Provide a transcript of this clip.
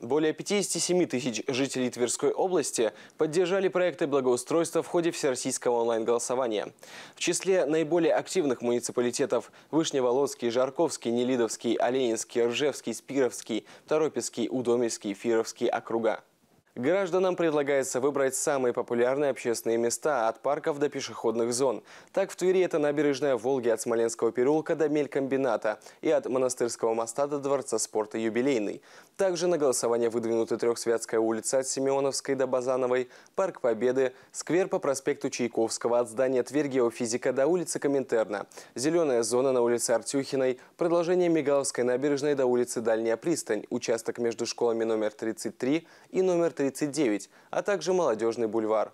Более 57 тысяч жителей Тверской области поддержали проекты благоустройства в ходе всероссийского онлайн-голосования. В числе наиболее активных муниципалитетов Вышневолодский, Жарковский, Нелидовский, Оленинский, Ржевский, Спировский, Торопецкий, Удомельский, Фировский округа. Гражданам предлагается выбрать самые популярные общественные места от парков до пешеходных зон. Так, в Твери это набережная Волги от Смоленского переулка до Мелькомбината и от Монастырского моста до Дворца спорта «Юбилейный». Также на голосование выдвинуты Трехсвятская улица от Семеновской до Базановой, Парк Победы, сквер по проспекту Чайковского от здания Тверь физика до улицы Коминтерна, зеленая зона на улице Артюхиной, продолжение Мигаловской набережной до улицы Дальняя Пристань, участок между школами номер 33 и номер 33. 39, а также Молодежный бульвар.